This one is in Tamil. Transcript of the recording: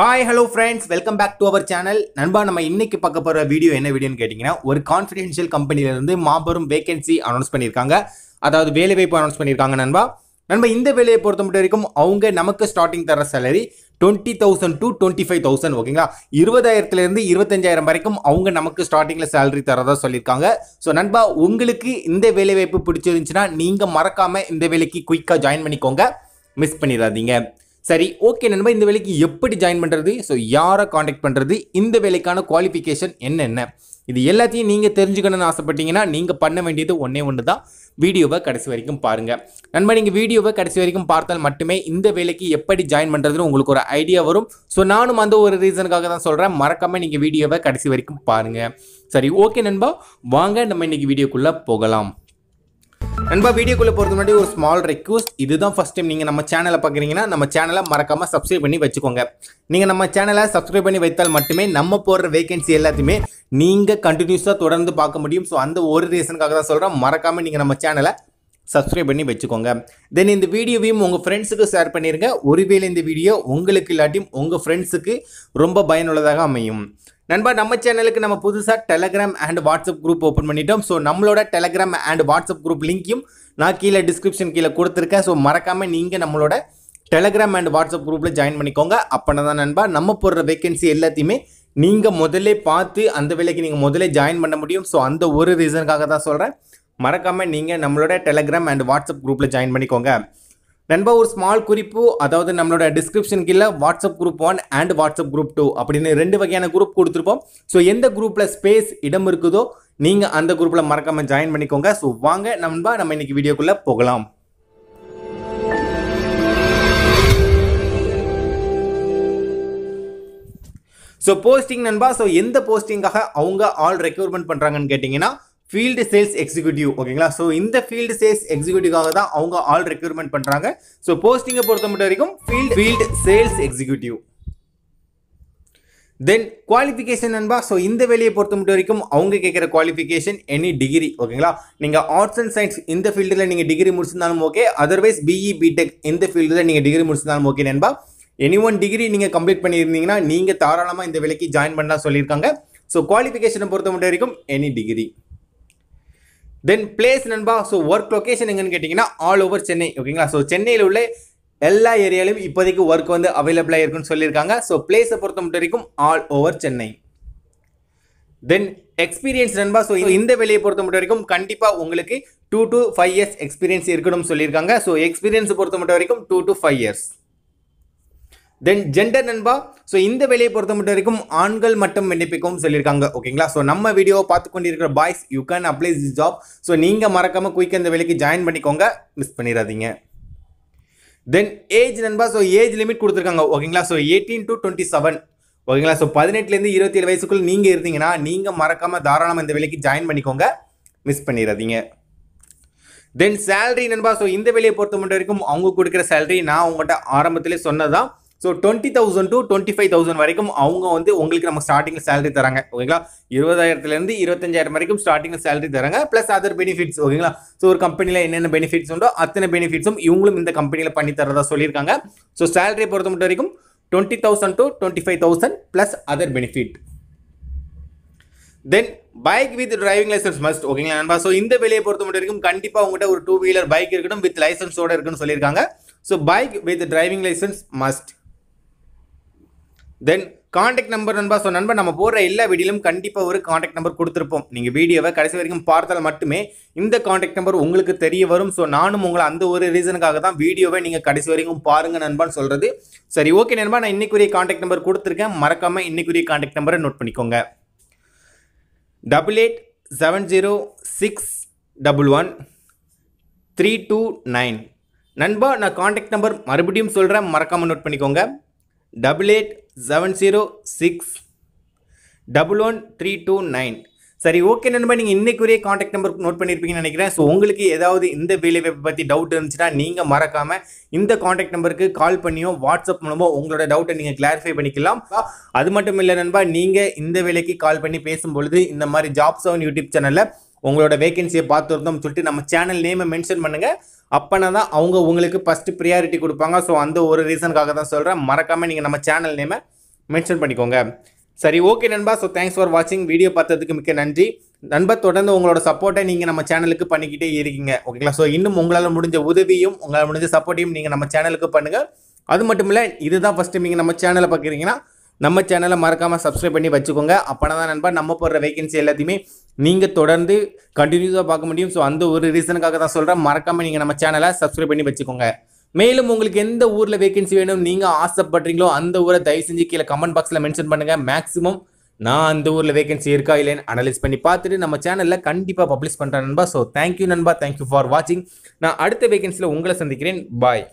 hi hello friends welcome back to our channel நண்பா நம்ம இன்னைக்கு பார்க்க போகிற வீடியோ என்ன வீடியோன்னு கேட்டிங்கன்னா ஒரு கான்ஃபிடென்ஷியல் கம்பெனிலேருந்து மாபெரும் வேகன்சி அனௌன்ஸ் பண்ணியிருக்காங்க அதாவது வேலைவாய்ப்பு அனௌன்ஸ் பண்ணியிருக்காங்க நண்பா நண்பா இந்த வேலையை பொறுத்த மட்டும் வரைக்கும் அவங்க நமக்கு ஸ்டார்டிங் தர salary twenty thousand to twenty five thousand ஓகேங்களா இருபதாயிரத்துலேருந்து இருபத்தஞ்சாயிரம் வரைக்கும் அவங்க நமக்கு ஸ்டார்டிங்கில் சேலரி தரதா சொல்லியிருக்காங்க ஸோ நண்பா உங்களுக்கு இந்த வேலைவாய்ப்பு பிடிச்சிருந்துச்சுன்னா நீங்கள் மறக்காமல் இந்த வேலைக்கு குயிக்காக ஜாயின் பண்ணிக்கோங்க மிஸ் பண்ணிடாதீங்க சரி ஓகே நண்பா இந்த வேலைக்கு எப்படி ஜாயின் பண்ணுறது ஸோ யாரை காண்டாக்ட் பண்ணுறது இந்த வேலைக்கான குவாலிஃபிகேஷன் என்னென்ன இது எல்லாத்தையும் நீங்கள் தெரிஞ்சுக்கணும்னு ஆசைப்பட்டீங்கன்னா நீங்கள் பண்ண வேண்டியது ஒன்றே ஒன்று தான் வீடியோவை கடைசி வரைக்கும் பாருங்கள் நண்பா நீங்கள் வீடியோவை கடைசி வரைக்கும் பார்த்தால் மட்டுமே இந்த வேலைக்கு எப்படி ஜாயின் பண்ணுறதுன்னு உங்களுக்கு ஒரு ஐடியா வரும் ஸோ நானும் அந்த ஒரு ரீசனுக்காக தான் சொல்கிறேன் மறக்காமல் நீங்கள் வீடியோவை கடைசி வரைக்கும் பாருங்கள் சரி ஓகே நண்பா வாங்க நம்ம இன்றைக்கி வீடியோக்குள்ளே போகலாம் நண்பா வீடியோக்குள்ளே போகிறது முன்னாடி ஒரு ஸ்மால் ரெக்வஸ்ட் இதுதான் ஃபஸ்ட் டைம் நீங்கள் நம்ம சேனலை பார்க்குறீங்கன்னா நம்ம சேனலை மறக்காமல் சப்ஸ்கிரைப் பண்ணி வச்சுக்கோங்க நீங்கள் நம்ம சேனலை சப்ஸ்கிரைப் பண்ணி வைத்தால் மட்டுமே நம்ம போடுற வேகன்சி எல்லாத்தையுமே நீங்கள் கண்டினியூஸாக தொடர்ந்து பார்க்க முடியும் ஸோ அந்த ஒரு ரீசனுக்காக தான் சொல்கிறேன் மறக்காமல் நீங்கள் நம்ம சேனலை சப்ஸ்கிரைப் பண்ணி வச்சுக்கோங்க தென் இந்த வீடியோவையும் உங்கள் ஃப்ரெண்ட்ஸுக்கு ஷேர் பண்ணிடுங்க ஒருவேளை இந்த வீடியோ உங்களுக்கு இல்லாட்டியும் உங்கள் ஃப்ரெண்ட்ஸுக்கு ரொம்ப பயனுள்ளதாக அமையும் நண்பா நம்ம சேனலுக்கு நம்ம புதுசாக Telegram and WhatsApp group open பண்ணிட்டோம் ஸோ நம்மளோட டெலகிராம் அண்ட் வாட்ஸ்அப் குரூப் லிங்க்கையும் நான் கீழே டிஸ்கிரிப்ஷன் கீழே கொடுத்துருக்கேன் ஸோ மறக்காமல் நீங்கள் நம்மளோட டெலகிராம் அண்ட் வாட்ஸ்அப் குரூப்பில் ஜாயின் பண்ணிக்கோங்க அப்போனா தான் நண்பா நம்ம போடுற வேகன்சி எல்லாத்தையுமே நீங்கள் முதலே பார்த்து அந்த வேலைக்கு நீங்கள் முதல்ல ஜாயின் பண்ண முடியும் ஸோ அந்த ஒரு ரீசனுக்காக தான் சொல்கிறேன் மறக்காமல் நீங்கள் நம்மளோட டெலகிராம் அண்ட் வாட்ஸ்அப் குரூப்பில் ஜாயின் பண்ணிக்கோங்க நண்பா ஒரு ஸ்மால் குறிப்பு அதாவது நம்மளோட டிஸ்கிரிப்ஷன் கீழே WhatsApp group one and WhatsApp group two அப்படின்னு ரெண்டு வகையான குரூப் கொடுத்துருப்போம் ஸோ எந்த குரூப்பில் ஸ்பேஸ் இடம் இருக்குதோ நீங்கள் அந்த குரூப்பில் மறக்காமல் ஜாயின் பண்ணிக்கோங்க ஸோ வாங்க நண்பா நம்ம இன்னைக்கு வீடியோக்குள்ளே போகலாம் ஸோ போஸ்டிங் நண்பா ஸோ எந்த போஸ்டிங்காக அவங்க ஆல் ரெக்யூர்மெண்ட் பண்ணுறாங்கன்னு கேட்டிங்கன்னா ஃபீல்டு சேல்ஸ் எக்ஸிக்யூட்டிவ் ஓகேங்களா ஸோ இந்த ஃபீல்டு சேல்ஸ் எக்ஸிக்யூட்டிவாக தான் அவங்க ஆள் ரெக்யூர்மெண்ட் பண்ணுறாங்க ஸோ போஸ்டிங்கை பொறுத்த மட்டும் வரைக்கும் field field sales executive then qualification நண்பா ஸோ இந்த வேலையை பொறுத்த மட்டும் வரைக்கும் அவங்க கேட்குற குவாலிஃபிகேஷன் எனி டிகிரி ஓகேங்களா நீங்கள் ஆர்ட்ஸ் அண்ட் சயின்ஸ் இந்த ஃபீல்டில் நீங்கள் டிகிரி முடிச்சிருந்தாலும் ஓகே அதர்வைஸ் பிஇ பிடெக் இந்த ஃபீல்டில் நீங்கள் டிகிரி முடிச்சிருந்தாலும் ஓகே நண்பா எனி ஒன் டிகிரி நீங்கள் கம்ப்ளீட் பண்ணியிருந்தீங்கன்னா நீங்கள் தாராளமாக இந்த வேலைக்கு ஜாயின் பண்ணலாம் சொல்லியிருக்காங்க ஸோ குவாலிஃபிகேஷனை பொறுத்த மட்டும் வரைக்கும் எனி டிகிரி தென் பிளேஸ் நண்பா ஸோ ஒர்க் லொக்கேஷன் எங்கன்னு கேட்டிங்கன்னா ஆல் ஓவர் சென்னை ஓகேங்களா ஸோ சென்னையில் உள்ள எல்லா ஏரியாலையும் இப்போதைக்கு ஒர்க் வந்து அவைலபிளாக இருக்குன்னு சொல்லியிருக்காங்க ஸோ பிளேஸை பொறுத்த மட்டும் வரைக்கும் all over Chennai then experience நண்பா ஸோ இந்த வேலையை பொறுத்த மட்டும் வரைக்கும் கண்டிப்பாக உங்களுக்கு two to five years experience இருக்கணும்னு சொல்லியிருக்காங்க ஸோ எக்ஸ்பீரியன்ஸை பொறுத்த மட்டும் வரைக்கும் two to five years then gender நண்பா ஸோ இந்த வேலையை பொறுத்த மட்டும் வரைக்கும் ஆண்கள் மட்டும் விண்ணப்பிக்கும் சொல்லியிருக்காங்க ஓகேங்களா ஸோ நம்ம வீடியோவை பார்த்து கொண்டிருக்கிற boys you can apply the job so நீங்கள் மறக்காமல் குயிக் இந்த வேலைக்கு ஜாயின் பண்ணிக்கோங்க மிஸ் பண்ணிடாதீங்க தென் ஏஜ் நண்பா ஸோ ஏஜ் லிமிட் கொடுத்துருக்காங்க ஓகேங்களா so eighteen to twenty seven ஓகேங்களா ஸோ பதினெட்டுலேருந்து இருபத்தி ஏழு வயசுக்குள்ள நீங்கள் இருந்தீங்கன்னா நீங்கள் மறக்காமல் தாராளமாக இந்த வேலைக்கு ஜாயின் பண்ணிக்கோங்க மிஸ் பண்ணிடாதீங்க தென் சேலரி நண்பா ஸோ இந்த வேலையை பொறுத்த மட்டும் வரைக்கும் அவங்க கொடுக்குற சேலரி நான் உங்கள்கிட்ட ஆரம்பத்திலே சொன்னதான் so twenty thousand to twenty five thousand வரைக்கும் அவங்க வந்து உங்களுக்கு நம்ம ஸ்டார்டிங்கில் சேலரி தராங்க ஓகேங்களா இருபதாயிரத்துலேருந்து இருபத்தஞ்சாயிரம் வரைக்கும் ஸ்டார்டிங்கில் சேலரி தராங்க ப்ளஸ் அதர் பெனிஃபிட்ஸ் ஓகேங்களா ஸோ ஒரு கம்பெனியில் என்னென்ன பெனிஃபிட்ஸ் உண்டோ அத்தனை பெனிஃபிட்ஸும் இவங்களும் இந்த கம்பெனியில் பண்ணி தரதா சொல்லியிருக்காங்க ஸோ சேலரியை பொறுத்த மட்டும் வரைக்கும் twenty thousand to twenty five thousand plus other benefit then bike with driving licence must ஓகேங்களா நண்பா ஸோ இந்த வெளியை பொறுத்த மட்டும் வரைக்கும் கண்டிப்பாக உங்கள்கிட்ட ஒரு டூ வீலர் பைக் இருக்கணும் வித் லைசன்ஸோட இருக்குன்னு சொல்லியிருக்காங்க so bike with driving licence must then contact number நண்பா ஸோ நண்பர் நம்ம போடுற எல்லா வீடியோலும் கண்டிப்பாக ஒரு காண்டாக்ட் நம்பர் கொடுத்துருப்போம் நீங்கள் வீடியோவை கடைசி வரைக்கும் பார்த்தால் மட்டுமே இந்த காண்டாக்ட் நம்பர் உங்களுக்கு தெரிய வரும் ஸோ நானும் உங்களை அந்த ஒரு ரீசனுக்காக தான் வீடியோவை நீங்கள் கடைசி வரைக்கும் பாருங்கள் நண்பான்னு சொல்கிறது சரி ஓகே நண்பா நான் இன்னைக்குரிய காண்டாக்ட் நம்பர் கொடுத்துருக்கேன் மறக்காமல் இன்றைக்குரிய காண்டாக்ட் நம்பரை நோட் பண்ணிக்கோங்க double eight seven zero six double one three two nine நண்பா நான் காண்டாக்ட் நம்பர் மறுபடியும் சொல்கிறேன் மறக்காமல் நோட் பண்ணிக்கோங்க double eight seven zero six double one three two nine சரி ஓகே நண்பா நீங்கள் இன்றைக்குரிய காண்டாக்ட் நம்பர் நோட் பண்ணியிருப்பீங்கன்னு நினைக்கிறேன் ஸோ உங்களுக்கு ஏதாவது இந்த வேலை வாய்ப்பை பற்றி டவுட் இருந்துச்சுன்னா நீங்கள் மறக்காமல் இந்த காண்டாக்ட் நம்பருக்கு கால் பண்ணியோ வாட்ஸ்அப் மூலமோ உங்களோட டவுட்டை நீங்கள் கிளாரிஃபை பண்ணிக்கலாம் அது மட்டும் இல்லை நண்பா நீங்கள் இந்த வேலைக்கு கால் பண்ணி பேசும்பொழுது இந்த மாதிரி ஜாப் செவன் யூடியூப் சேனலில் உங்களோட வேகன்சியை பார்த்து சொல்லிட்டு நம்ம சேனல் நேமை மென்ஷன் பண்ணுங்கள் அப்போனா தான் அவங்க உங்களுக்கு ஃபஸ்ட்டு ப்ரியாரிட்டி கொடுப்பாங்க ஸோ அந்த ஒரு ரீசனுக்காக தான் சொல்கிறேன் மறக்காமல் நீங்கள் நம்ம சேனல் நேமை மென்ஷன் பண்ணிக்கோங்க சரி ஓகே நண்பா ஸோ தேங்க்ஸ் ஃபார் வாட்சிங் வீடியோ பார்த்ததுக்கு மிக்க நன்றி நண்பா தொடர்ந்து உங்களோட சப்போர்ட்டை நீங்கள் நம்ம சேனலுக்கு பண்ணிக்கிட்டே இருக்கீங்க ஓகேங்களா ஸோ இன்னும் உங்களால் முடிஞ்ச உதவியும் உங்களால் முடிஞ்ச சப்போர்ட்டையும் நீங்கள் நம்ம சேனலுக்கு பண்ணுங்கள் அது மட்டும் இல்லை இதுதான் ஃபஸ்ட்டு நீங்கள் நம்ம சேனலை பார்க்குறீங்கன்னா நம்ம சேனலை மறக்காமல் சப்ஸ்கிரைப் பண்ணி வச்சுக்கோங்க அப்போனா தான் நண்பா நம்ம போடுற வேகன்சி எல்லாத்தையுமே நீங்கள் தொடர்ந்து கண்டினியூஸாக பார்க்க முடியும் ஸோ அந்த ஒரு ரீசனுக்காக தான் சொல்கிறேன் மறக்காமல் நீங்கள் நம்ம சேனலை சப்ஸ்கிரைப் பண்ணி வச்சுக்கோங்க மேலும் உங்களுக்கு எந்த ஊரில் வேகன்சி வேணும் நீங்கள் ஆசைப்படுறீங்களோ அந்த ஊரை தயவு செஞ்சு கீழே கமெண்ட் பாக்ஸில் மென்ஷன் பண்ணுங்கள் மேக்ஸிமம் நான் அந்த ஊரில் வேகன்சி இருக்கா இல்லைன்னு அனலைஸ் பண்ணி பார்த்துட்டு நம்ம சேனலில் கண்டிப்பாக பப்ளிஷ் பண்ணுறேன் நண்பா ஸோ தேங்க்யூ நண்பா தேங்க்யூ ஃபார் வாட்சிங் நான் அடுத்த வேகன்சியில் உங்களை சந்திக்கிறேன் பாய்